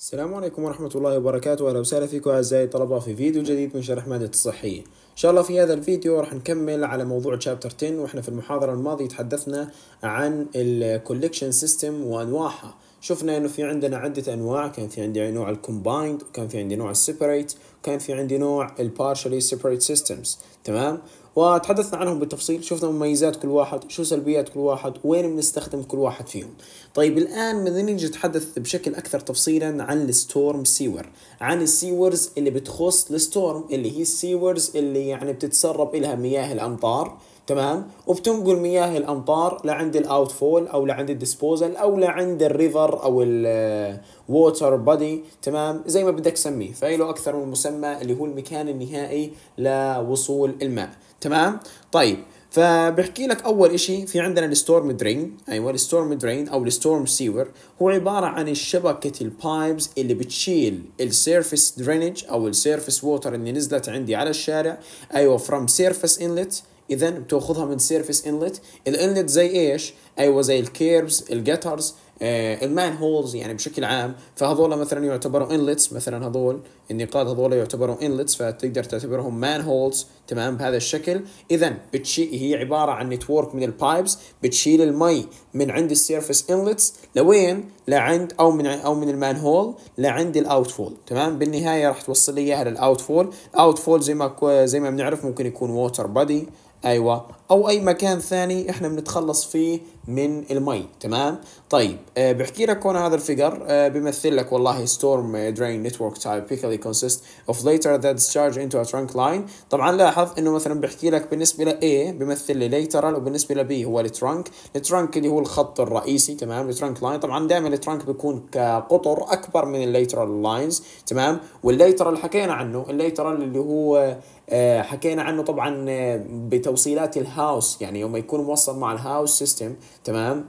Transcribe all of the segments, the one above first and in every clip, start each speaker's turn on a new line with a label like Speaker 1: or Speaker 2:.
Speaker 1: السلام عليكم ورحمة الله وبركاته أهلا وسهلا فيكم أعزائي الطلبة في فيديو جديد من شرح مادة الصحية إن شاء الله في هذا الفيديو راح نكمل على موضوع تشابتر 10 وإحنا في المحاضرة الماضية تحدثنا عن الكوليكشن سيستم وأنواعها شفنا انه في عندنا عده انواع كان في عندي نوع الكومبايند وكان في عندي نوع السيبريت وكان في عندي نوع البارشلي سيبريت سيستمز تمام وتحدثنا عنهم بالتفصيل شفنا مميزات كل واحد شو سلبيات كل واحد وين بنستخدم كل واحد فيهم طيب الآن بدنا نيجي نتحدث بشكل أكثر تفصيلا عن الستورم سيور عن السيورز اللي بتخص الستورم اللي هي السيورز اللي يعني بتتسرب لها مياه الأمطار تمام وبتنقل مياه الامطار لعند الاوت فول او لعند الديسبوزل او لعند الريفر او الووتر بادي تمام زي ما بدك تسميه فإله اكثر من مسمى اللي هو المكان النهائي لوصول الماء تمام طيب فبحكي لك اول شيء في عندنا الستورم درين ايوه الستورم درين او الستورم سيور هو عباره عن شبكه البايبز اللي بتشيل السيرفيس درينج او السيرفيس ووتر اللي نزلت عندي على الشارع ايوه فروم سيرفيس انلت اذا بتاخذها من سيرفيس انلت الانلت زي ايش ايوه زي الكيربز الجترز المان آه، هولز يعني بشكل عام فهذول مثلا يعتبروا انلتس مثلا هذول النقاط هذول يعتبروا انلتس فتقدر تعتبرهم مان هولز تمام بهذا الشكل اذا بتشي هي عباره عن نتورك من البايبس بتشيل المي من عند السيرفس انلتس لوين لعند او من او من المان هول لعند الاوت فول تمام بالنهايه راح توصل لي اياها للاوت فول اوت فول زي ما زي ما بنعرف ممكن يكون ووتر بادي ايوه او اي مكان ثاني احنا بنتخلص فيه من المي تمام طيب آه، بحكي لك هون هذا الفيجر آه، بيمثل لك والله ستورم درين نتورك تايب بيكلي كونسيست اوف ليتر ذا ديسشارج انتو ترانك لاين طبعا لاحظ انه مثلا بحكي لك بالنسبه ل A بيمثل لي ليترال وبالنسبه ل B هو الترانك الترانك اللي هو الخط الرئيسي تمام الترانك لاين طبعا دائما الترانك بيكون كقطر اكبر من الليترال لاينز تمام والليترال حكينا عنه الليترال اللي هو آه، حكينا عنه طبعا بتوصيلات الهاوس يعني يوم يكون موصل مع الهاوس سيستم تمام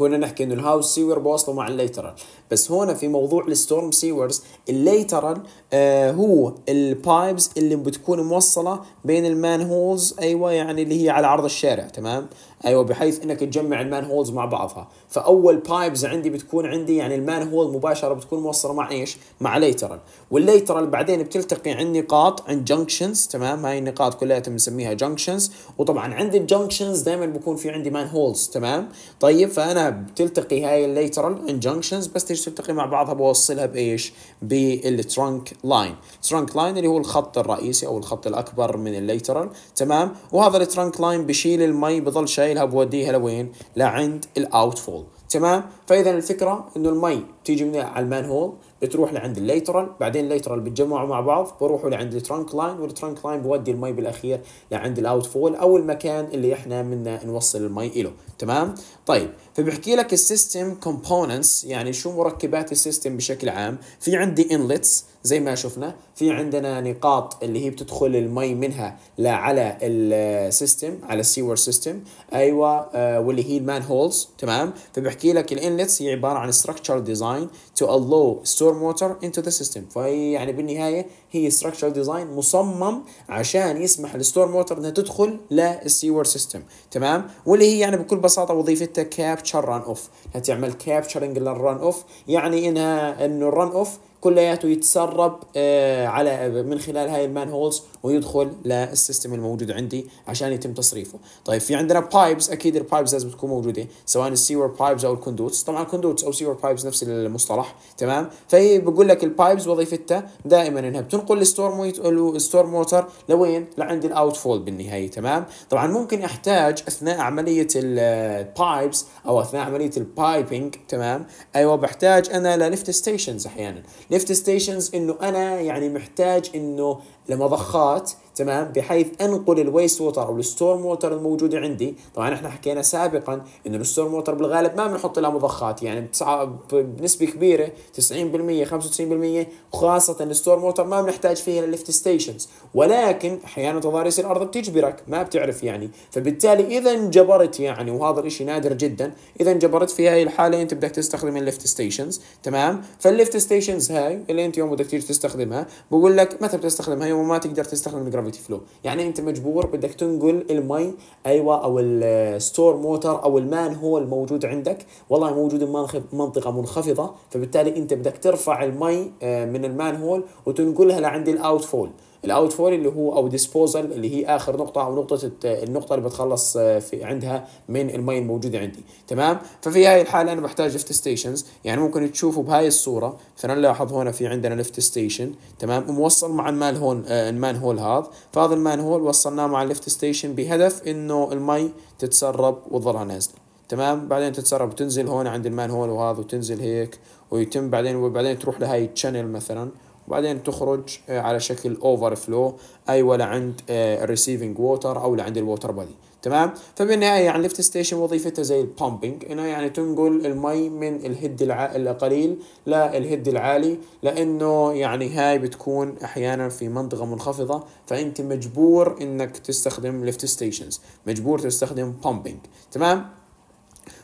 Speaker 1: كنا نحكي انه الهاوس سيور بوصله مع الليترال بس هون في موضوع الستورم سيورز الليترال آه هو البايبز اللي بتكون موصله بين المان هولز ايوه يعني اللي هي على عرض الشارع تمام ايوه بحيث انك تجمع المان هولز مع بعضها فاول بايبز عندي بتكون عندي يعني المان هول مباشره بتكون موصله مع ايش مع ليترال والليترال بعدين بتلتقي عند نقاط عند جنكشنز تمام هاي النقاط كلها بنسميها جنكشنز وطبعا عند الجنكشنز دائما بكون في عندي مان هولز تمام طيب فانا بتلتقي هاي الليترال عند جنكشنز بس ليش تلتقي مع بعضها بوصلها بايش؟ بالترنك لاين، ترنك لاين اللي هو الخط الرئيسي او الخط الاكبر من الليترال، تمام؟ وهذا الترنك لاين بشيل المي بضل شايلها بوديها لوين؟ لعند الاوت فول، تمام؟ فاذا الفكره انه المي بتيجي من على المان هول تروح لعند الليترال بعدين الليترال بتجمعوا مع بعض بروحوا لعند الترنك لاين والترنك لاين بودي المي بالاخير لعند الاوت فول او المكان اللي احنا منا نوصل المي له تمام طيب فبحكي لك السيستم كومبوننتس يعني شو مركبات السيستم بشكل عام في عندي انلتس زي ما شفنا في عندنا نقاط اللي هي بتدخل المي منها لا على السيستم على السيور سيستم ايوه آه واللي هي المان هولز تمام فبحكي لك الانلتس هي عباره عن ستراكشر ديزاين تو الو ستورم ووتر انتو ذا سيستم فهي يعني بالنهايه هي ستراكشر ديزاين مصمم عشان يسمح للستورم ووتر انها تدخل للسيور سيستم تمام واللي هي يعني بكل بساطه وظيفتها كابتشر ران اوف انها تعمل كابتشرنج للران اوف يعني انها انه الران اوف كلياته يتسرب آه، على من خلال هاي المان هولز ويدخل للسيستم الموجود عندي عشان يتم تصريفه طيب في عندنا بايبز اكيد البايبز لازم تكون موجوده سواء السيور بايبز او الكوندوتس طبعا كوندوتس او سيور بايبز نفس المصطلح تمام فهي بقول لك البايبز وظيفتها دائما انها بتنقل الستورم الستورم ووتر لوين لعند الاوت فول بالنهايه تمام طبعا ممكن احتاج اثناء عمليه البايبز او اثناء عمليه البايبنج تمام ايوه بحتاج انا للفت ستيشنز احيانا لفت ستيشنز انه انا يعني محتاج انه لمضخات تمام بحيث انقل الويست ووتر او الستورم ووتر الموجوده عندي طبعا احنا حكينا سابقا انه الستورم ووتر بالغالب ما بنحط لها مضخات يعني بنسبه كبيره 90% 95% وخاصه الستورم ووتر ما بنحتاج فيها للليفت ستيشنز ولكن احيانا تضاريس الارض بتجبرك ما بتعرف يعني فبالتالي اذا انجبرت يعني وهذا الشيء نادر جدا اذا انجبرت في هاي الحاله انت بدك تستخدم الليفت ستيشنز تمام فالليفت ستيشنز هاي اللي انت يوم بدك تيجي تستخدمها بقول لك متى بتستخدمها يوم ما تقدر تستخدم الجرافيتي جرافيتي فلو يعني انت مجبور بدك تنقل المي ايوه او الستور موتر او المان هو الموجود عندك والله موجود بمنطقه منخفضه فبالتالي انت بدك ترفع المي آه، من المان هول وتنقلها لعند الاوت فول الاوت فور اللي هو او ديسبوزل اللي هي اخر نقطه او نقطه النقطه اللي بتخلص آه، في عندها من المي الموجوده عندي تمام ففي هاي الحاله انا بحتاج لفت ستيشنز يعني ممكن تشوفوا بهاي الصوره مثلا نلاحظ هون في عندنا لفت ستيشن تمام وموصل مع المال هون آه، المان هول هذا فهذا المان هول وصلناه مع اللفت ستيشن بهدف انه المي تتسرب وتظلها نازله تمام بعدين تتسرب وتنزل هون عند المان هول وهذا وتنزل هيك ويتم بعدين وبعدين تروح لهاي التشانل مثلا وبعدين تخرج آه، على شكل اوفر فلو اي ولا عند الريسيفنج آه، ووتر او لعند الووتر بادي تمام فبالنهايه يعني ليفت ستيشن وظيفتها زي البامبنج انها يعني تنقل المي من الهيد القليل للهيد العالي لانه يعني هاي بتكون احيانا في منطقه منخفضه فانت مجبور انك تستخدم ليفت ستيشنز مجبور تستخدم بامبنج تمام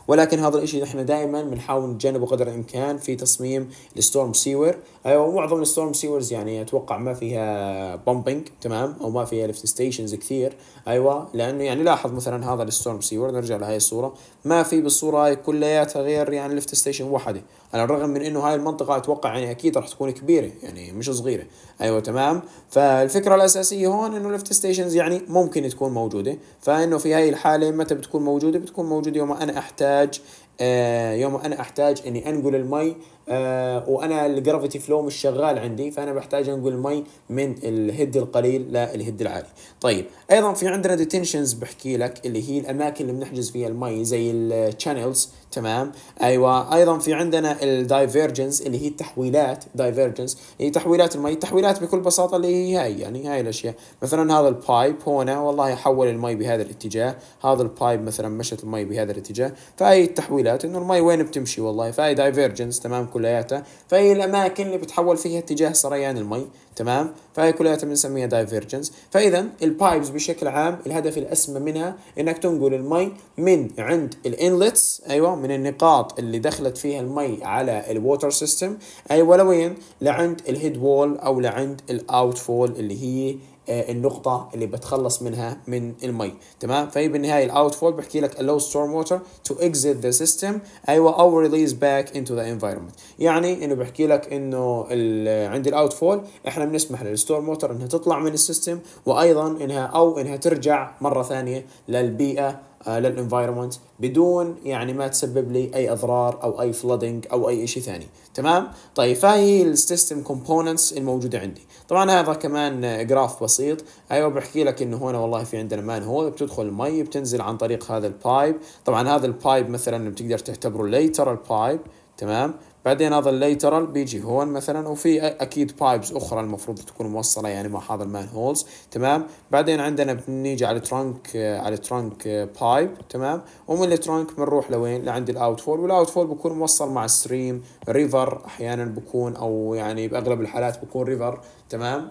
Speaker 1: ولكن هذا الشيء نحن دائما بنحاول نتجنبه قدر الامكان في تصميم الستورم سيور ايوه ومعظم الستورم سيورز يعني اتوقع ما فيها بومبينج تمام او ما فيها ليفت ستيشنز كثير ايوه لانه يعني لاحظ مثلا هذا الستورم سيور نرجع لهي الصوره ما في بالصوره هاي كلياتها غير يعني ليفت ستيشن واحده على الرغم من انه هاي المنطقه اتوقع يعني اكيد راح تكون كبيره يعني مش صغيره ايوه تمام فالفكره الاساسيه هون انه الليفت ستيشنز يعني ممكن تكون موجوده فانه في هاي الحاله متى بتكون موجوده بتكون موجوده يوم انا احتاج آه يوم انا احتاج اني انقل المي آه وانا الجرافيتي فلو مش شغال عندي فانا بحتاج انقل المي من الهيد القليل للهيد العالي طيب ايضا في عندنا ديتنشنز بحكي لك اللي هي الاماكن اللي بنحجز فيها المي زي الشانلز تمام ايوه ايضا في عندنا الدايفيرجنس اللي هي التحويلات دايفيرجنس هي تحويلات المي التحويلات بكل بساطه اللي هي هاي يعني هاي الاشياء مثلا هذا البايب هنا والله حول المي بهذا الاتجاه هذا البايب مثلا مشت المي بهذا الاتجاه فهي التحويلات انه المي وين بتمشي والله فهي دايفيرجنس تمام كلياتها فهي الاماكن اللي بتحول فيها اتجاه سريان المي تمام فهي كلياتها بنسميها دايفيرجنس فاذا البايبز بشكل عام الهدف الاسمى منها انك تنقل المي من عند الانلتس ايوه من النقاط اللي دخلت فيها المي على الووتر سيستم اي وين لعند الهيد وول او لعند الاوت فول اللي هي آه، النقطة اللي بتخلص منها من المي تمام فهي بالنهاية الاوت فول بحكي لك allow storm water to exit the system ايوه او release back into the environment يعني انه بحكي لك انه آه، عند الاوت فول احنا بنسمح للستورم ووتر انها تطلع من السيستم وايضا انها او انها ترجع مرة ثانية للبيئة آه، للانفايرمنت بدون يعني ما تسبب لي اي اضرار او اي فلودنج او اي شيء ثاني تمام طيب فهي السيستم كومبوننتس الموجوده عندي طبعا هذا كمان جراف بسيط ايوه بحكي لك انه هنا والله في عندنا مان هول بتدخل المي بتنزل عن طريق هذا البايب طبعا هذا البايب مثلا بتقدر تعتبره ليتر البايب تمام بعدين هذا الليترال بيجي هون مثلا وفي اكيد بايبس اخرى المفروض تكون موصله يعني مع هذا المان هولز تمام بعدين عندنا بنيجي على الترنك على الترنك بايب تمام ومن الترنك بنروح لوين لعند الاوت فول والاوت فول بكون موصل مع ستريم ريفر احيانا بكون او يعني باغلب الحالات بكون ريفر تمام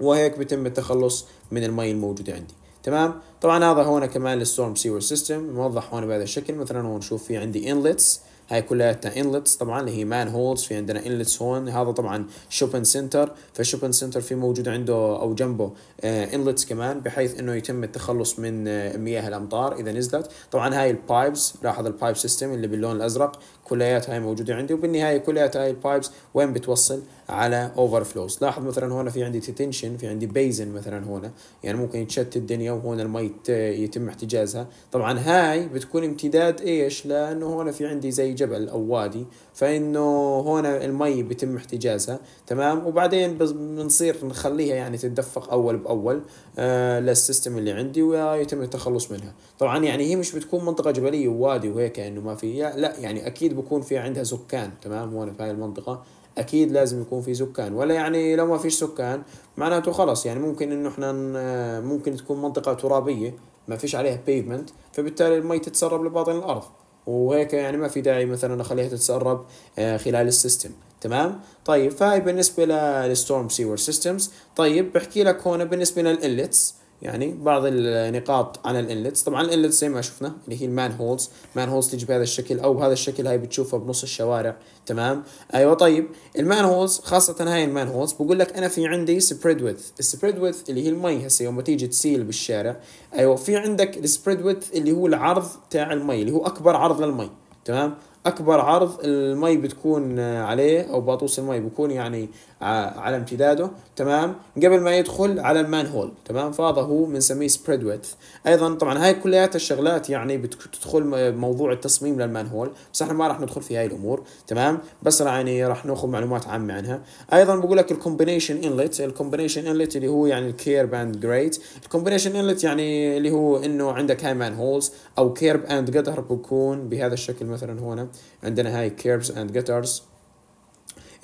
Speaker 1: وهيك بيتم التخلص من المي الموجوده عندي تمام طبعا هذا هون كمان للستورم سيور سيستم موضح هون بهذا الشكل مثلا هون نشوف في عندي انلتس هاي كلها انلتس طبعا اللي هي مان هولز في عندنا انلتس هون هذا طبعا شوبن سنتر فشوبن سنتر في موجود عنده او جنبه انلتس آه، كمان بحيث انه يتم التخلص من آه، مياه الامطار اذا نزلت طبعا هاي البايبس لاحظ البايب سيستم اللي باللون الازرق كلياتها هاي موجوده عندي وبالنهايه كليات هاي البايبس وين بتوصل على اوفر فلوز لاحظ مثلا هون في عندي تتنشن في عندي بيزن مثلا هون يعني ممكن يتشتت الدنيا وهون المي يتم احتجازها طبعا هاي بتكون امتداد ايش لانه هون في عندي زي جبل او وادي فانه هون المي بتم احتجازها تمام وبعدين بنصير نخليها يعني تتدفق اول باول آه للسيستم اللي عندي ويتم التخلص منها طبعا يعني هي مش بتكون منطقه جبليه ووادي وهيك انه ما في لا يعني اكيد بكون في عندها سكان تمام هون في هاي المنطقة اكيد لازم يكون في سكان ولا يعني لو ما فيش سكان معناته خلص يعني ممكن انه احنا ممكن تكون منطقة ترابية ما فيش عليها بيفمنت فبالتالي المي تتسرب لباطن الارض وهيك يعني ما في داعي مثلا اخليها تتسرب آه، خلال السيستم تمام طيب فهي بالنسبه للستورم سيور سيستمز طيب بحكي لك هون بالنسبه للإلتس يعني بعض النقاط على الانلتس طبعا الانلتس زي ما شفنا اللي هي المان هولز مان هولز تجي بهذا الشكل او بهذا الشكل هاي بتشوفها بنص الشوارع تمام ايوه طيب المان هولز خاصه هاي المان هولز بقول لك انا في عندي سبريد ويث السبريد ويث اللي هي المي هسه يوم تيجي تسيل بالشارع ايوه في عندك السبريد ويث اللي هو العرض تاع المي اللي هو اكبر عرض للمي تمام اكبر عرض المي بتكون عليه او باطوس المي بيكون يعني على امتداده تمام قبل ما يدخل على المان هول تمام فهذا هو بنسميه سبريد ويدث ايضا طبعا هاي كليات الشغلات يعني بتدخل موضوع التصميم للمان هول بس احنا ما راح ندخل في هاي الامور تمام بس يعني راح ناخذ معلومات عامه عنها ايضا بقول لك الكومبينيشن انلت الكومبينيشن انلت اللي هو يعني الكيرب اند جريت الكومبينيشن انلت يعني اللي هو انه عندك هاي مان هولز او كيرب اند قدر بكون بهذا الشكل مثلا هون عندنا هاي كيربس اند جترز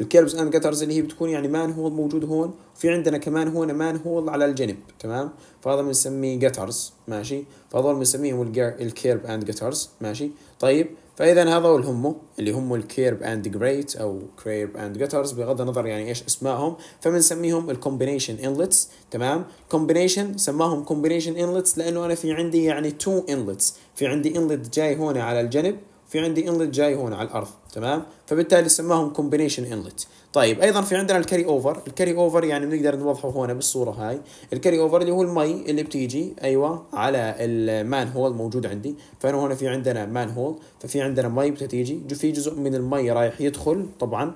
Speaker 1: الكيربز اند جترز اللي هي بتكون يعني مان هول موجود هون في عندنا كمان هون مان هول على الجنب تمام فهذا بنسميه جترز ماشي فهذول بنسميهم الكيرب اند جترز ماشي طيب فاذا هذول هم اللي هم الكيرب اند جريت او كيرب اند جترز بغض النظر يعني ايش اسمائهم فبنسميهم الكومبينيشن انلتس تمام كومبينيشن سماهم كومبينيشن انلتس لانه انا في عندي يعني تو انلتس في عندي انلت جاي هون على الجنب في عندي انلت جاي هون على الارض تمام فبالتالي سماهم كومبينيشن انلت طيب ايضا في عندنا الكاري اوفر الكاري اوفر يعني بنقدر نوضحه هون بالصوره هاي الكاري اوفر اللي هو المي اللي بتيجي ايوه على المان هول موجود عندي فانا هون في عندنا مان هول ففي عندنا مي بتتيجي في جزء من المي رايح يدخل طبعا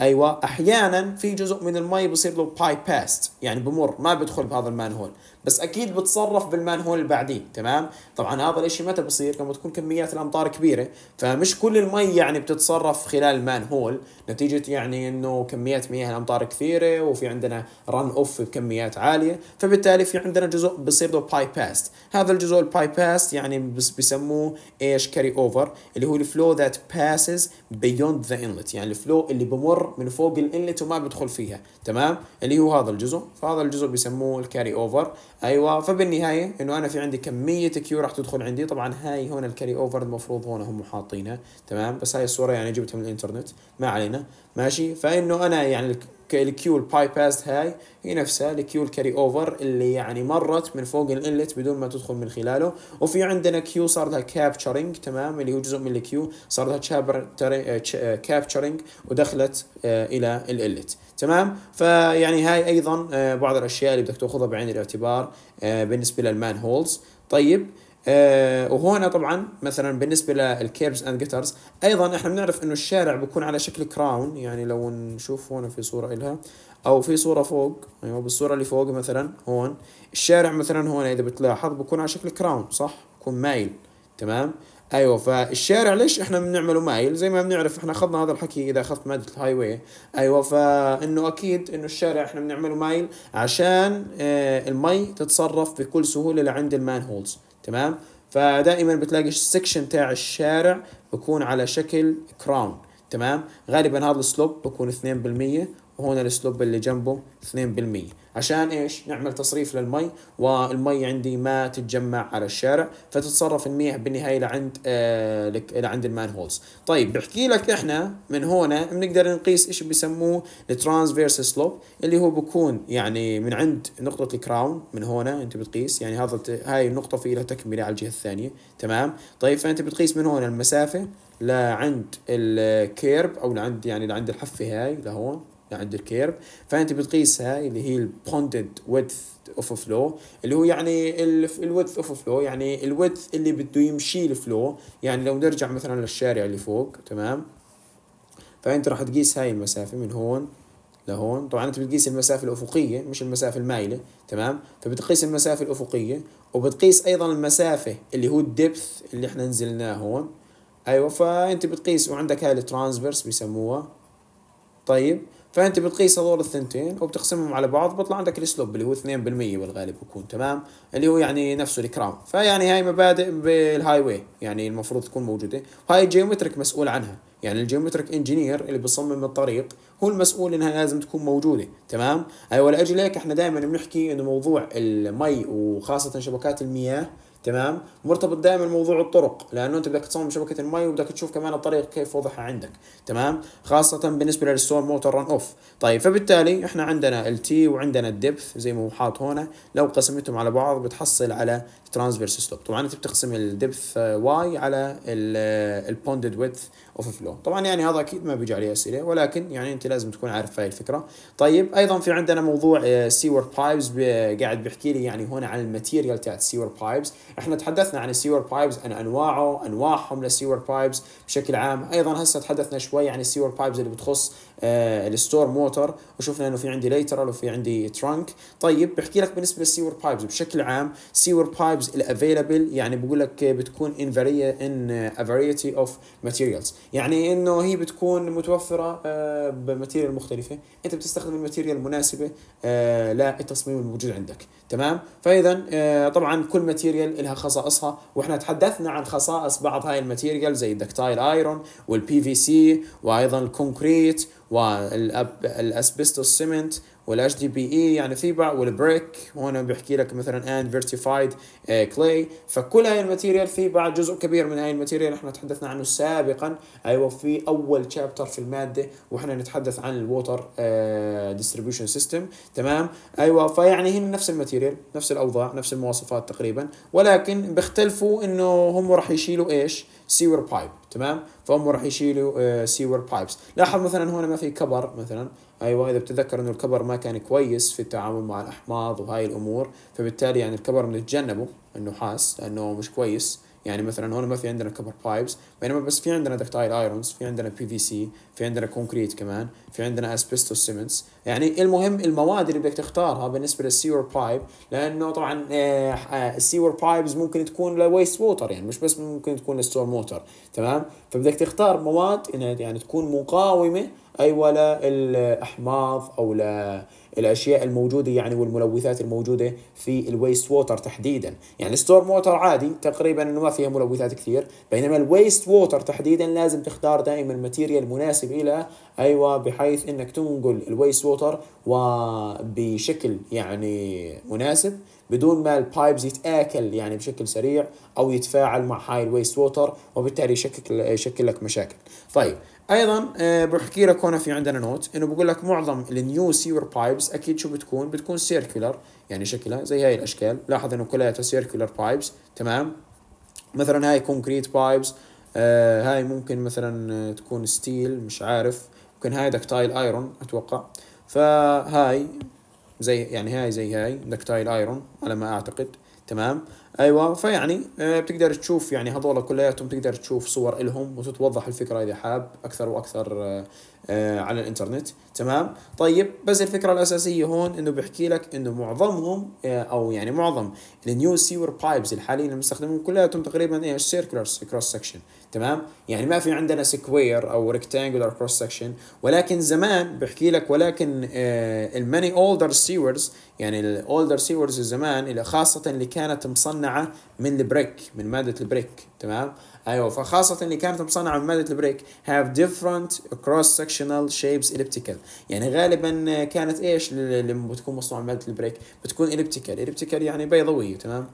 Speaker 1: ايوه احيانا في جزء من المي بصير له باي باست يعني بمر ما بدخل بهذا المان بس اكيد بتصرف بالمان هول اللي بعديه تمام طبعا هذا الإشي متى بصير لما تكون كميات الامطار كبيره فمش كل المي يعني بتتصرف خلال المان هول نتيجه يعني انه كميات مياه الامطار كثيره وفي عندنا رن اوف بكميات عاليه فبالتالي في عندنا جزء بصير له باي باست هذا الجزء الباي باست يعني بس بسموه ايش كاري اوفر اللي هو الفلو ذات باسز بيوند ذا انلت يعني الفلو اللي بمر من فوق الانلت وما بيدخل فيها تمام اللي هو هذا الجزء فهذا الجزء بيسموه الكاري اوفر ايوه فبالنهايه انه انا في عندي كميه كيو راح تدخل عندي طبعا هاي هون الكاري اوفر المفروض هون هم حاطينها تمام بس هاي الصوره يعني جبتها من الانترنت ما علينا ماشي فانه انا يعني الكيو الباي باست هاي هي نفسها الكيو الكاري اوفر اللي يعني مرت من فوق الانلت بدون ما تدخل من خلاله وفي عندنا كيو صار لها كابتشرنج تمام اللي هو جزء من الكيو صار لها كابتشرنج آه، آه، ودخلت آه، الى الانلت تمام فيعني هاي ايضا بعض الاشياء اللي بدك تاخذها بعين الاعتبار بالنسبه للمان هولز طيب آه وهنا طبعا مثلا بالنسبه للكيربز اند جيترز ايضا احنا بنعرف انه الشارع بيكون على شكل كراون يعني لو نشوف هون في صوره إلها او في صوره فوق ايوه بالصوره اللي فوق مثلا هون الشارع مثلا هون اذا بتلاحظ بيكون على شكل كراون صح بيكون مايل تمام ايوه فالشارع ليش احنا بنعمله مايل زي ما بنعرف احنا اخذنا هذا الحكي اذا اخذت ماده الهاي واي ايوه فانه اكيد انه الشارع احنا بنعمله مايل عشان آه، المي تتصرف بكل سهوله لعند المان هولز تمام فدائما بتلاقي السكشن تاع الشارع بكون على شكل كراون تمام غالبا هذا السلوب بكون 2% وهنا السلوب اللي جنبه 2% عشان ايش؟ نعمل تصريف للمي والمي عندي ما تتجمع على الشارع فتتصرف المياه بالنهايه لعند آه لعند المان هولز. طيب بحكي لك احنا من هنا بنقدر نقيس ايش بيسموه الترانسفيرس سلوب اللي هو بكون يعني من عند نقطه الكراون من هنا انت بتقيس يعني هذا هاي النقطه في لها تكمله على الجهه الثانيه تمام؟ طيب فانت بتقيس من هنا المسافه لعند الكيرب او لعند يعني لعند الحفه هاي لهون عند الكيرف فانت بتقيسها اللي هي البوندد ويدث اوف فلو اللي هو يعني الويدث اوف فلو يعني الويدث اللي بده يمشي الفلو يعني لو نرجع مثلا للشارع اللي فوق تمام فانت راح تقيس هاي المسافه من هون لهون طبعا انت بتقيس المسافه الافقيه مش المسافه المايله تمام فبتقيس المسافه الافقيه وبتقيس ايضا المسافه اللي هو الدبث اللي احنا نزلناه هون ايوه فانت بتقيس وعندك هاي الترانسفيرس بيسموها طيب فانت بتقيس هذول الثنتين وبتقسمهم على بعض بيطلع عندك السلوب اللي هو 2% بالغالب بكون تمام اللي هو يعني نفسه الكرام فيعني هاي مبادئ بالهاي واي يعني المفروض تكون موجوده هاي الجيومتريك مسؤول عنها يعني الجيومتريك انجينير اللي بيصمم الطريق هو المسؤول انها لازم تكون موجوده تمام اي أيوة ولاجل هيك احنا دائما بنحكي انه موضوع المي وخاصه شبكات المياه تمام مرتبط دائما موضوع الطرق لانه انت بدك تصمم شبكه المي وبدك تشوف كمان الطريق كيف وضعها عندك تمام خاصه بالنسبه للستور موتور رن اوف طيب فبالتالي احنا عندنا التي وعندنا الدبث زي ما هو حاط هنا لو قسمتهم على بعض بتحصل على ترانسفيرس سلوب طبعا انت بتقسم الدبث واي على البوندد ويدث اوف فلو طبعا يعني هذا اكيد ما بيجي عليه اسئله ولكن يعني انت لازم تكون عارف هاي الفكره طيب ايضا في عندنا موضوع سيور آه، بايبس قاعد بيحكي لي يعني هون عن الماتيريال تاعت السيور بايبس احنا تحدثنا عن السيور بايبس عن انواعه انواعهم للسيور بايبس بشكل عام ايضا هسه تحدثنا شوي عن السيور بايبس اللي بتخص آه، الستور موتر وشفنا انه في عندي ليترال وفي عندي ترانك طيب بحكي لك بالنسبه للسيور بايبز بشكل عام سيور بايبز الافيلبل يعني بقول لك بتكون ان ان افاريتي اوف ماتيريالز يعني انه هي بتكون متوفره آه، بماتيريال مختلفه انت بتستخدم الماتيريال المناسبه آه، للتصميم الموجود عندك تمام فاذا طبعا كل ماتيريال لها خصائصها واحنا تحدثنا عن خصائص بعض هاي الماتيريال زي الدكتايل ايرون والبي في سي وايضا الكونكريت والاسبستوس سيمنت والاتش دي بي اي e يعني فيبا والبريك هون بيحكي لك مثلا ان فيرتيفايد كلاي فكل هاي الماتيريال بعض جزء كبير من هاي الماتيريال احنا تحدثنا عنه سابقا ايوه في اول شابتر في الماده واحنا نتحدث عن الووتر ديستريبيوشن سيستم تمام ايوه فيعني هن نفس الماتيريال نفس الاوضاع نفس المواصفات تقريبا ولكن بيختلفوا انه هم راح يشيلوا ايش سيور بايب تمام فهم راح يشيلوا سيور آه، بايبس لاحظ مثلا هون ما في كبر مثلا ايوه اذا بتتذكر انه الكبر ما كان كويس في التعامل مع الاحماض وهاي الامور فبالتالي يعني الكبر بنتجنبه انه حاس لانه مش كويس يعني مثلا هون ما في عندنا كبر بايبس بينما بس في عندنا دكتايل ايرونز في عندنا بي في سي في عندنا كونكريت كمان في عندنا اسبستو سيمنتس يعني المهم المواد اللي بدك تختارها بالنسبه للسيور بايب لانه طبعا السيور آه، بايبز آه، ممكن تكون لويست ووتر يعني مش بس ممكن تكون للستور ووتر تمام فبدك تختار مواد انها يعني تكون مقاومه أي ولا الأحماض أو لا الأشياء الموجودة يعني والملوثات الموجودة في الويست ووتر تحديدا يعني الستورم ووتر عادي تقريبا أنه ما فيها ملوثات كثير بينما الويست ووتر تحديدا لازم تختار دائما الماتيريال المناسب إلى أيوة بحيث أنك تنقل الويست ووتر وبشكل يعني مناسب بدون ما البايبز يتاكل يعني بشكل سريع او يتفاعل مع هاي الويست ووتر وبالتالي يشكل يشكل لك مشاكل. طيب ايضا آه، بحكي لك هنا في عندنا نوت انه بقول لك معظم النيو سيور بايبس اكيد شو بتكون بتكون سيركلر يعني شكلها زي هاي الاشكال لاحظ انه كلها سيركلر بايبس تمام مثلا هاي كونكريت بايبس آه هاي ممكن مثلا آه، تكون ستيل مش عارف ممكن هاي دكتايل ايرون اتوقع فهاي زي يعني هاي زي هاي دكتايل ايرون على ما اعتقد تمام ايوه فيعني آه، بتقدر تشوف يعني هذول كلياتهم تقدر تشوف صور الهم وتتوضح الفكره اذا حاب اكثر واكثر آه، آه، على الانترنت تمام طيب بس الفكره الاساسيه هون انه بيحكي لك انه معظمهم آه، او يعني معظم النيو سيور بايبز الحاليين اللي بنستخدمهم كلياتهم تقريبا ايش سيركلر كروس سكشن تمام يعني ما في عندنا سكوير او ريكتانجولار كروس سكشن ولكن زمان بحكي لك ولكن الماني اولدر سيورز يعني الاولدر سيورز زمان خاصه اللي كانت مصنعه من البريك من ماده البريك تمام ايوه فخاصه اللي كانت مصنعه من ماده البريك هاف ديفرنت كروس سكشنال شيبس اليبتيكال يعني غالبا كانت ايش اللي بتكون مصنوعه من ماده البريك بتكون اليبتيكال اليبتيكال يعني بيضويه تمام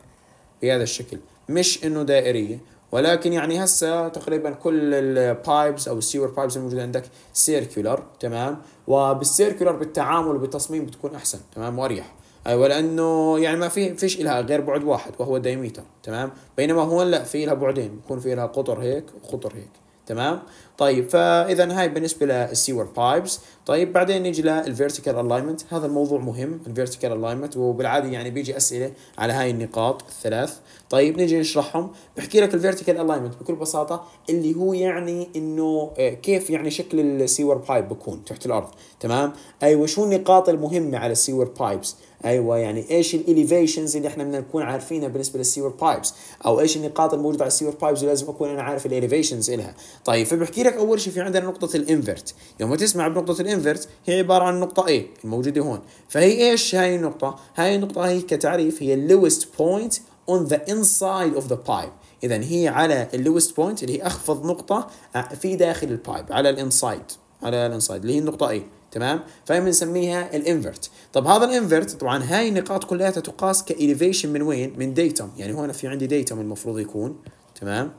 Speaker 1: بهذا الشكل مش انه دائريه ولكن يعني هسه تقريبا كل البايبس او السيور بايبس الموجوده عندك سيركولر تمام وبالسيركولر بالتعامل وبالتصميم بتكون احسن تمام واريح ولانه يعني ما في فيش لها غير بعد واحد وهو الدايميتر تمام بينما هون لا في لها بعدين بكون في لها قطر هيك وقطر هيك تمام طيب فاذا هاي بالنسبه للسيور بايبس طيب بعدين نيجي للفيرتيكال الاينمنت هذا الموضوع مهم الفيرتيكال الاينمنت وبالعاده يعني بيجي اسئله على هاي النقاط الثلاث طيب نيجي نشرحهم بحكي لك الفيرتيكال الاينمنت بكل بساطه اللي هو يعني انه آه، كيف يعني شكل السيور بايب بكون تحت الارض تمام ايوه شو النقاط المهمه على السيور بايبس ايوه يعني ايش الاليفيشنز اللي احنا بدنا نكون عارفينها بالنسبه للسيور بايبس او ايش النقاط الموجوده على السيور بايبس ولازم اكون انا عارف الاليفيشنز الها طيب فبحكي لك اول شيء في عندنا نقطه الانفرت يوم تسمع بنقطه الانفرت هي عباره عن نقطه اي الموجوده هون فهي ايش هاي النقطه هاي النقطه هي كتعريف هي اللوست بوينت اون ذا انسايد اوف ذا بايب اذا هي على اللوست بوينت اللي هي اخفض نقطه آه، في داخل البايب على الانسايد على الانسايد اللي هي النقطه اي تمام فهي بنسميها الانفرت طب هذا الانفرت طبعا هاي النقاط كلها تقاس كاليفيشن من وين من ديتم يعني هون في عندي ديتم المفروض يكون تمام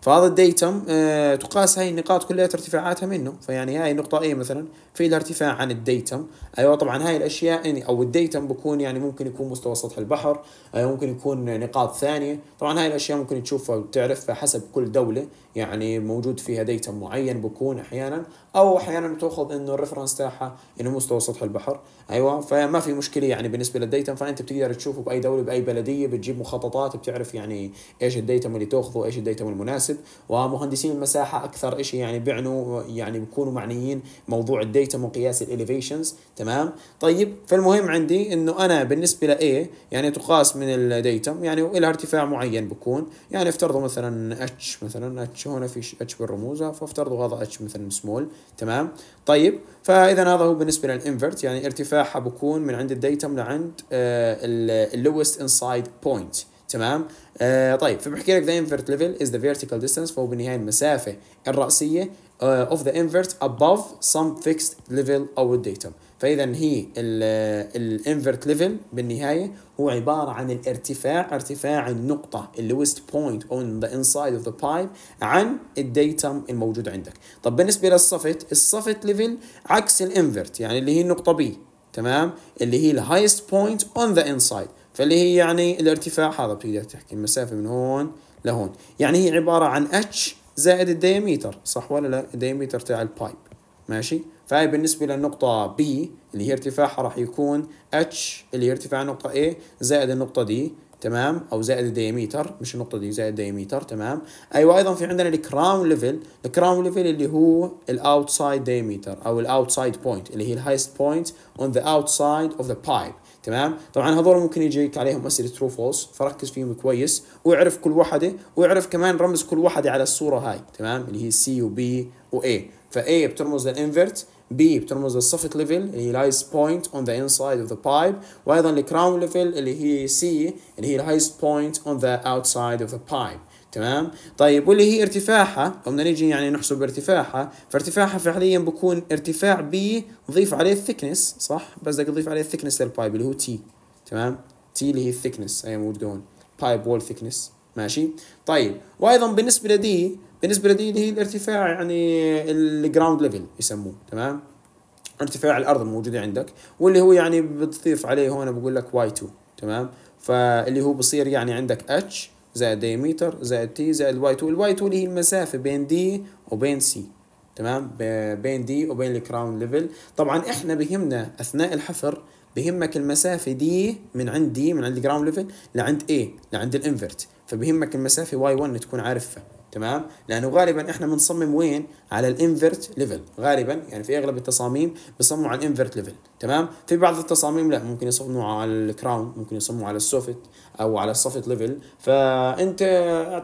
Speaker 1: فهذا الديتم آه تقاس هاي النقاط كلها ارتفاعاتها منه فيعني هاي النقطة A مثلا في الارتفاع عن الديتم ايوه طبعا هاي الاشياء يعني او الديتم بكون يعني ممكن يكون مستوى سطح البحر أيوة ممكن يكون نقاط ثانية طبعا هاي الاشياء ممكن تشوفها وتعرفها حسب كل دولة يعني موجود فيها ديتم معين بكون احيانا او احيانا بتاخذ انه الريفرنس تاعها انه مستوى سطح البحر ايوه فما في مشكله يعني بالنسبه للديتم فانت بتقدر تشوفه باي دوله باي بلديه بتجيب مخططات بتعرف يعني ايش الديتم اللي تاخذه ايش الديتم المناسب ومهندسين المساحه اكثر شيء يعني بيعنوا يعني بيكونوا معنيين موضوع الديتم وقياس الاليفيشنز تمام طيب فالمهم عندي انه انا بالنسبه لاي يعني تقاس من الديتم يعني الى ارتفاع معين بكون يعني افترضوا مثلا اتش مثلا اتش هنا في اتش بالرموز فافترضوا هذا اتش مثلا سمول تمام طيب فاذا هذا هو بالنسبه للانفرت يعني ارتفاعها بكون من عند الديتم لعند اللوست انسايد بوينت تمام آه طيب فبحكي لك ذا انفرت ليفل از ذا فيرتيكال ديستانس فهو بالنهايه المسافه الراسيه اوف ذا انفرت above some fixed level او datum فاذا هي الانفرت ليفل بالنهايه هو عباره عن الارتفاع ارتفاع النقطه اللوست بوينت اون ذا انسايد اوف ذا بايب عن الديتم الموجود عندك طب بالنسبه للصفت الصفت ليفل عكس الانفرت يعني اللي هي النقطه بي تمام اللي هي الهايست بوينت اون ذا انسايد فاللي هي يعني الارتفاع هذا بتقدر تحكي المسافه من هون لهون يعني هي عباره عن اتش زائد الدياميتر صح ولا لا الدياميتر تاع البايب ماشي فهي بالنسبة للنقطة B اللي هي ارتفاعها راح يكون H اللي هي ارتفاع النقطة A زائد النقطة D تمام او زائد الدياميتر مش النقطه دي زائد الدياميتر تمام ايوه ايضا في عندنا الكراون ليفل الكراون ليفل اللي هو الاوتسايد دياميتر او الاوتسايد بوينت اللي هي الهايست بوينت اون ذا اوتسايد اوف ذا بايب تمام طبعا هذول ممكن يجيك عليهم اسئله ترو فولس فركز فيهم كويس واعرف كل وحده واعرف كمان رمز كل وحده على الصوره هاي تمام اللي هي سي وبي واي فاي بترمز للانفرت بي بترمز للصفت ليفل اللي هي الهايست بوينت اون ذا انسايد اوف ذا بايب وايضا الكراون ليفل اللي هي سي اللي هي الهايست بوينت اون ذا اوتسايد اوف ذا بايب تمام طيب واللي هي ارتفاعها بدنا نيجي يعني نحسب ارتفاعها فارتفاعها فعليا بكون ارتفاع بي ضيف عليه الثكنس صح بس بدك تضيف عليه الثكنس للبايب اللي هو تي تمام تي اللي هي الثكنس هي موجود جون بايب وول ثكنس ماشي طيب وايضا بالنسبه لدي بالنسبه لدي اللي هي الارتفاع يعني الجراوند ليفل يسموه تمام ارتفاع الارض الموجوده عندك واللي هو يعني بتضيف عليه هون بقول لك واي 2 تمام فاللي هو بصير يعني عندك اتش زائد ديميتر زائد تي زائد واي 2 الواي 2 اللي هي المسافه بين دي وبين سي تمام بين دي وبين الكراون ليفل طبعا احنا بهمنا اثناء الحفر بهمك المسافة دي من عند دي من عند الجراوند ليفل لعند ايه لعند الانفرت فبهمك المسافه واي y1 تكون عارفها تمام لانه غالبا احنا بنصمم وين على الانفرت ليفل غالبا يعني في اغلب التصاميم بصمموا على الانفرت ليفل تمام في بعض التصاميم لا ممكن يصمموا على الكراون ممكن يصمموا على السوفت او على السوفت ليفل فانت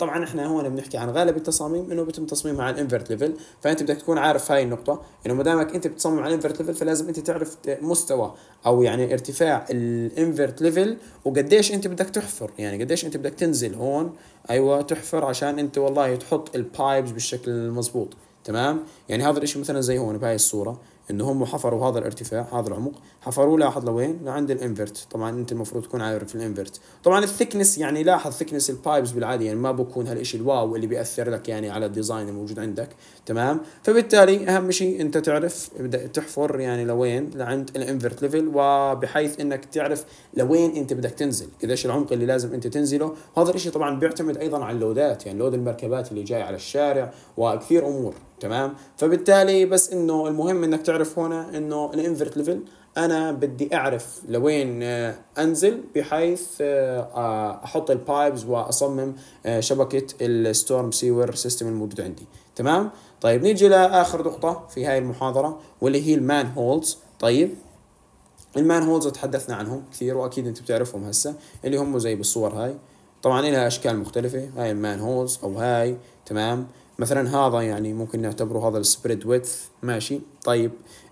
Speaker 1: طبعا احنا هون بنحكي عن غالب التصاميم انه بيتم تصميمها على الانفرت ليفل فانت بدك تكون عارف هاي النقطه انه ما دامك انت بتصمم على الانفرت ليفل فلازم انت تعرف مستوى او يعني ارتفاع الانفرت ليفل وقديش انت بدك تحفر يعني قديش انت بدك تنزل هون ايوه تحفر عشان انت والله تحط البايبز بالشكل المضبوط تمام يعني هذا الشيء مثلا زي هون بهاي الصوره ان هم حفروا هذا الارتفاع هذا العمق حفروا لاحظ لوين لعند الانفرت طبعا انت المفروض تكون عارف الانفرت طبعا الثكنس يعني لاحظ ثكنس البايبس بالعاده يعني ما بكون هالشيء الواو اللي بياثر لك يعني على الديزاين الموجود عندك تمام فبالتالي اهم شيء انت تعرف تحفر يعني لوين لعند الانفرت ليفل وبحيث انك تعرف لوين انت بدك تنزل قديش العمق اللي لازم انت تنزله وهذا الشيء طبعا بيعتمد ايضا على اللودات يعني لود المركبات اللي جاي على الشارع وكثير امور تمام فبالتالي بس انه المهم انك تعرف هنا انه الانفرت ليفل انا بدي اعرف لوين آه، انزل بحيث آه، آه، احط البايبز واصمم شبكه الستورم سيور سيستم الموجود عندي تمام طيب نيجي لاخر نقطه في هاي المحاضره واللي هي المان هولز طيب المان هولز تحدثنا عنهم كثير واكيد انت بتعرفهم هسه اللي هم زي بالصور هاي طبعا لها اشكال مختلفه هاي المان هولز او هاي تمام مثلا هذا يعني ممكن نعتبره هذا السبريد ويدث ماشي طيب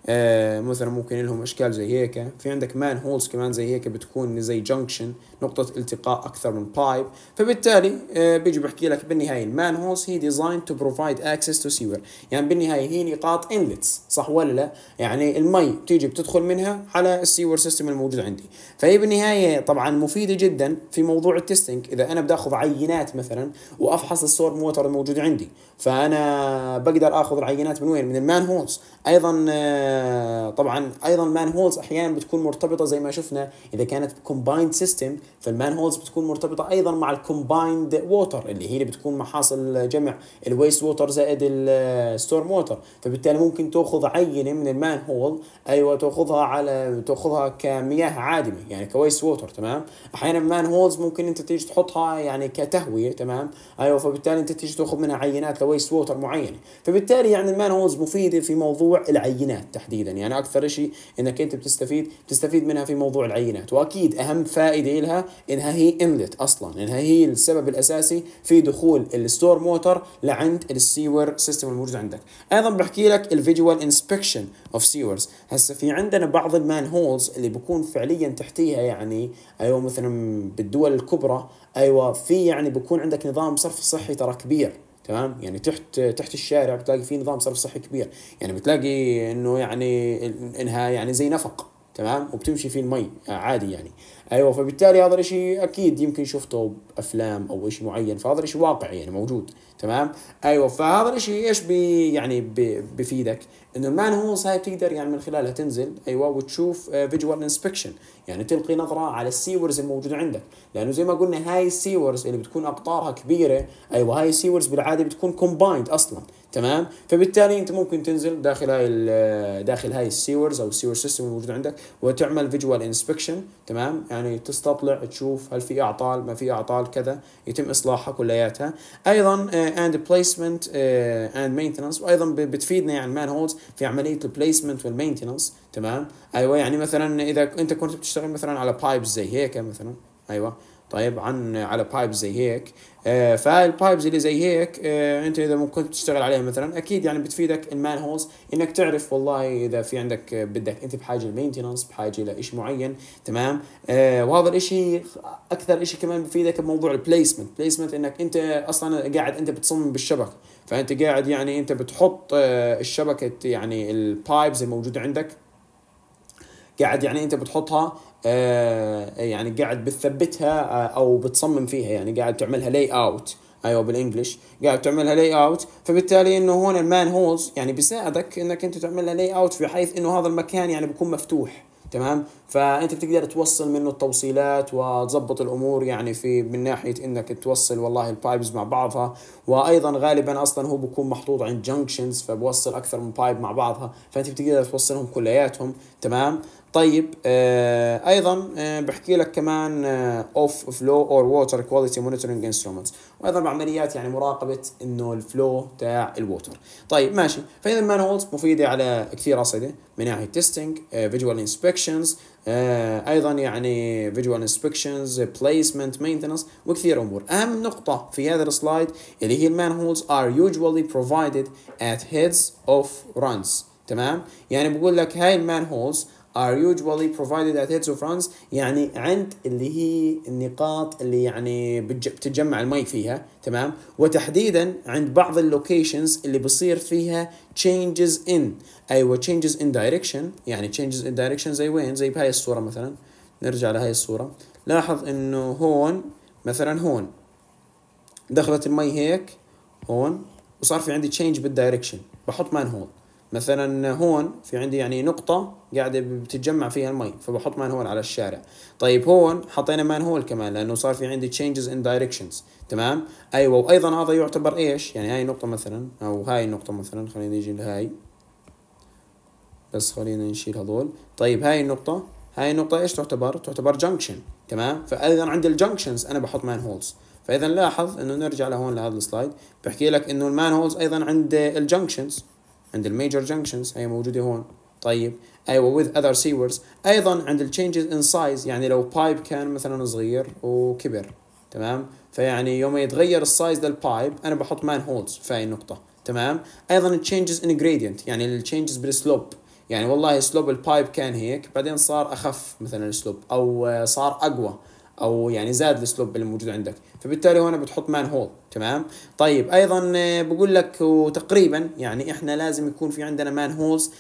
Speaker 1: آه، مثلا ممكن لهم اشكال زي هيك في عندك مان هولز كمان زي هيك بتكون زي جنكشن نقطه التقاء اكثر من بايب فبالتالي آه، بيجي بحكي لك بالنهايه المان هولز هي ديزاين تو بروفايد اكسس تو سيور يعني بالنهايه هي نقاط انلتس صح ولا لا يعني المي بتيجي بتدخل منها على السيور سيستم الموجود عندي فهي بالنهايه طبعا مفيده جدا في موضوع التستنج اذا انا بدي اخذ عينات مثلا وافحص السور ووتر الموجود عندي فانا بقدر اخذ العينات من وين من المان هولز ايضا آه، آه، طبعا ايضا مان هولز احيانا بتكون مرتبطه زي ما شفنا اذا كانت كومبايند سيستم فالمان هولز بتكون مرتبطه ايضا مع الكومبايند ووتر اللي هي اللي بتكون محاصل جمع الويست ووتر زائد الستورم ووتر فبالتالي ممكن تاخذ عينه من المان هول ايوه تاخذها على تاخذها كمياه عادمه يعني كويست ووتر تمام احيانا مان هولز ممكن انت تيجي تحطها يعني كتهويه تمام ايوه فبالتالي انت تيجي تاخذ منها عينات لويست ووتر معينه فبالتالي يعني المان هولز مفيده في موضوع العينات تحديدا يعني اكثر شيء انك انت بتستفيد بتستفيد منها في موضوع العينات واكيد اهم فائده لها انها هي انلت اصلا انها هي السبب الاساسي في دخول الستور موتر لعند السيور سيستم الموجود عندك ايضا بحكي لك الفيجوال انسبكشن اوف سيورز هسه في عندنا بعض المان هولز اللي بكون فعليا تحتيها يعني ايوه مثلا بالدول الكبرى ايوه في يعني بكون عندك نظام صرف صحي ترى كبير تمام يعني تحت تحت الشارع بتلاقي في نظام صرف صحي كبير يعني بتلاقي انه يعني انها يعني زي نفق تمام وبتمشي فيه المي عادي يعني ايوه فبالتالي هذا الشيء اكيد يمكن شفته بافلام او شيء معين فهذا الشيء واقعي يعني موجود تمام ايوه فهذا الشيء ايش بي يعني بي بفيدك انه المان هو هاي بتقدر يعني من خلالها تنزل ايوه وتشوف فيجوال آه، انسبكشن يعني تلقي نظره على السيورز الموجوده عندك لانه زي ما قلنا هاي السيورز اللي بتكون اقطارها كبيره ايوه هاي السيورز بالعاده بتكون كومبايند اصلا تمام فبالتالي انت ممكن تنزل داخل هاي داخل هاي السيورز او السيور سيستم الموجود عندك وتعمل فيجوال انسبكشن تمام يعني تستطلع تشوف هل في اعطال ما في اعطال كذا يتم اصلاحها كلياتها ايضا اند بليسمنت اند مينتننس وايضا بتفيدنا يعني المان هولز في عمليه البليسمنت والمينتنس تمام ايوه يعني مثلا اذا انت كنت بتشتغل مثلا على بايبس زي هيك مثلا ايوه طيب عن على بايبز زي هيك آه فالبايبز اللي زي هيك آه، انت اذا ممكن تشتغل عليها مثلا اكيد يعني بتفيدك المان هولز انك تعرف والله اذا في عندك آه، بدك انت بحاجه للمينتنس بحاجه لشيء معين تمام آه، وهذا الشيء اكثر شيء كمان بفيدك بموضوع البليسمنت بليسمنت انك انت اصلا قاعد انت بتصمم بالشبكه فانت قاعد يعني انت بتحط الشبكه يعني البايبز الموجوده عندك قاعد يعني انت بتحطها آه، يعني قاعد بتثبتها آه، او بتصمم فيها يعني قاعد تعملها لاي اوت ايوه بالانجلش قاعد تعملها لاي اوت فبالتالي انه هون المان هولز يعني بيساعدك انك انت تعملها لاي اوت بحيث انه هذا المكان يعني بيكون مفتوح تمام فانت بتقدر توصل منه التوصيلات وتظبط الامور يعني في من ناحيه انك توصل والله البايبز مع بعضها وايضا غالبا اصلا هو بكون محطوط عند جنكشنز فبوصل اكثر من بايب مع بعضها فانت بتقدر توصلهم كلياتهم تمام طيب آه ايضا آه بحكي لك كمان اوف فلو اور ووتر كواليتي مونيتورنج انسترومنتس وايضا بعمليات يعني مراقبه انه الفلو تاع الووتر طيب ماشي فاذا المانهولز مفيده على كثير اصعده من ناحيه تيستنج فيجوال انسبكشنز آه، ايضا يعني فيجوال انسبكشنز بليسمنت مينتنس وكثير امور اهم نقطه في هذا السلايد اللي هي المان هولز ار يوجوالي بروفايدد ات هيدز اوف رانز تمام يعني بقول لك هاي المان هولز are usually provided at heads of France يعني عند اللي هي النقاط اللي يعني بتجمع المي فيها تمام وتحديدا عند بعض اللوكيشنز اللي بصير فيها changes in ايوه changes in direction يعني changes in direction زي وين زي بهاي الصورة مثلا نرجع لهاي الصورة لاحظ انه هون مثلا هون دخلت المي هيك هون وصار في عندي change بالدايركشن بحط مان هون مثلا هون في عندي يعني نقطة قاعدة بتتجمع فيها المي فبحط مانهول على الشارع طيب هون حطينا مانهول كمان لأنه صار في عندي changes in directions تمام أيوة وأيضا هذا يعتبر إيش يعني هاي نقطة مثلا أو هاي النقطة مثلا خلينا نيجي لهاي بس خلينا نشيل هذول طيب هاي النقطة هاي النقطة ايش تعتبر؟ تعتبر جنكشن تمام؟ فايضا عند الجنكشنز انا بحط مان هولز فاذا لاحظ انه نرجع لهون لهذا السلايد بحكي لك انه المان هولز ايضا عند الجنكشنز عند الميجر جنكشنز هي موجوده هون طيب ايوه with other sewers ايضا عند التشينجز ان سايز يعني لو بايب كان مثلا صغير وكبر تمام فيعني يوم يتغير السايز للبايب انا بحط مان هولز في هاي النقطه تمام ايضا التشينجز ان جريدينت يعني التشينجز بالسلوب يعني والله سلوب البايب كان هيك بعدين صار اخف مثلا السلوب او صار اقوى او يعني زاد السلوب اللي موجود عندك فبالتالي هنا بتحط مان هول تمام طيب ايضا آه، بقول لك وتقريبا يعني احنا لازم يكون في عندنا مان آه، هولز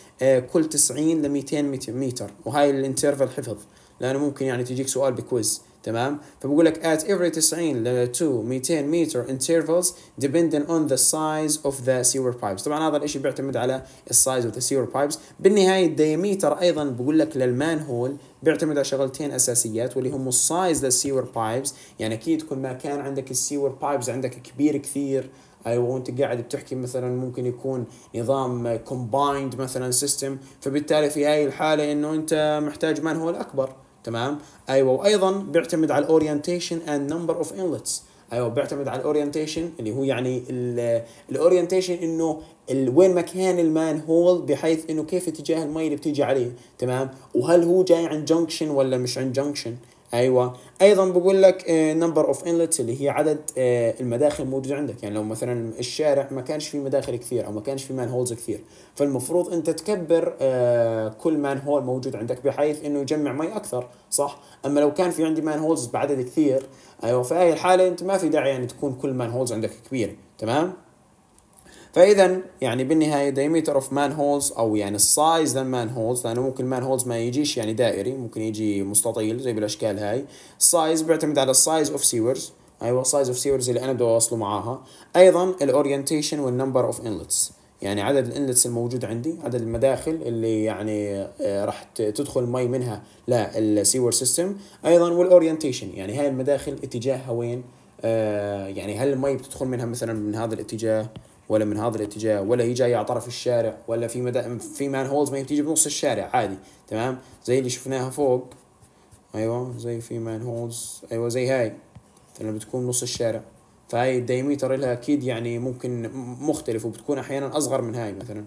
Speaker 1: كل 90 ل 200 متر وهاي الانترفال حفظ لانه ممكن يعني تجيك سؤال بكويز تمام فبقول لك at every 90 ل 200 متر intervals depending on the size of the sewer pipes طبعا هذا الشيء بيعتمد على السايز of the sewer pipes بالنهايه الديميتر ايضا بقول لك للمان هول بيعتمد على شغلتين اساسيات واللي هم السايز للسيور بايبس يعني اكيد كل ما كان عندك السيور بايبس عندك كبير كثير اي وانت قاعد بتحكي مثلا ممكن يكون نظام كومبايند مثلا سيستم فبالتالي في هاي الحاله انه انت محتاج مان هول اكبر تمام ايوه وايضا بيعتمد على الاورينتيشن اند نمبر اوف انلتس ايوه بيعتمد على الاورينتيشن اللي هو يعني الاورينتيشن انه وين مكان المان هول بحيث انه كيف اتجاه المي اللي بتيجي عليه تمام وهل هو جاي عند جنكشن ولا مش عند جنكشن ايوه ايضا بقول لك نمبر اوف انلتس اللي هي عدد آه، المداخل الموجوده عندك يعني لو مثلا الشارع ما كانش فيه مداخل كثير او ما كانش فيه مان هولز كثير فالمفروض انت تكبر آه، كل مان هول موجود عندك بحيث انه يجمع مي اكثر صح اما لو كان في عندي مان هولز بعدد كثير ايوه في هاي الحاله انت ما في داعي يعني تكون كل مان هولز عندك كبيره تمام فاذا يعني بالنهايه دايمتر اوف مان هولز او يعني السايز مان هولز لانه ممكن مان هولز ما يجيش يعني دائري ممكن يجي مستطيل زي بالاشكال هاي السايز بيعتمد على السايز اوف سيورز ايوه سايز اوف سيورز اللي انا بدي اوصله معاها ايضا الاورينتيشن والنمبر اوف انلتس يعني عدد الانلتس الموجود عندي عدد المداخل اللي يعني آه، راح تدخل مي منها للسيور سيستم ايضا والاورينتيشن يعني هاي المداخل اتجاهها وين آه يعني هل المي بتدخل منها مثلا من هذا الاتجاه ولا من هذا الاتجاه ولا هي جايه على طرف الشارع ولا في مدى في مان هولز ما هي بتيجي بنص الشارع عادي تمام زي اللي شفناها فوق ايوه زي في مان هولز ايوه زي هاي لما بتكون نص الشارع فهاي الديميتر لها اكيد يعني ممكن مختلف وبتكون احيانا اصغر من هاي مثلا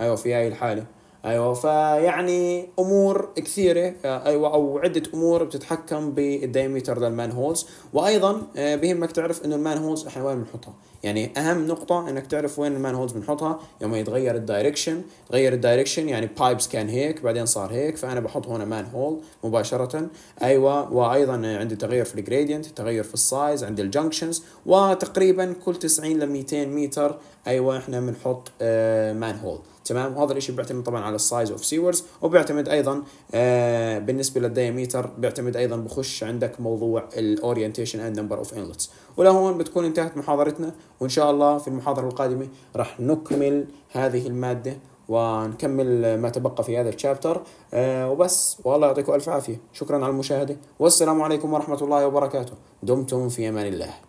Speaker 1: ايوه في هاي الحاله ايوه فيعني امور كثيره آه، ايوه او عده امور بتتحكم بالدايمتر للمان هولز وايضا آه، بهمك تعرف انه المان هولز احنا وين بنحطها يعني اهم نقطه انك تعرف وين المان هولز بنحطها يوم يتغير الدايركشن تغير الدايركشن يعني بايبس كان هيك بعدين صار هيك فانا بحط هنا مان هول مباشره ايوه وايضا عندي تغير في الجريدينت تغير في السايز عندي الجنكشنز وتقريبا كل 90 ل 200 متر ايوه احنا بنحط مان آه، هول تمام وهذا الشيء بيعتمد طبعا على السايز اوف سيورز وبيعتمد ايضا آه بالنسبه للدايمتر بيعتمد ايضا بخش عندك موضوع الاورينتيشن اند نمبر اوف انلتس ولهون بتكون انتهت محاضرتنا وان شاء الله في المحاضره القادمه راح نكمل هذه الماده ونكمل ما تبقى في هذا الشابتر أه وبس والله يعطيكم ألف عافية شكرا على المشاهدة والسلام عليكم ورحمة الله وبركاته دمتم في أمان الله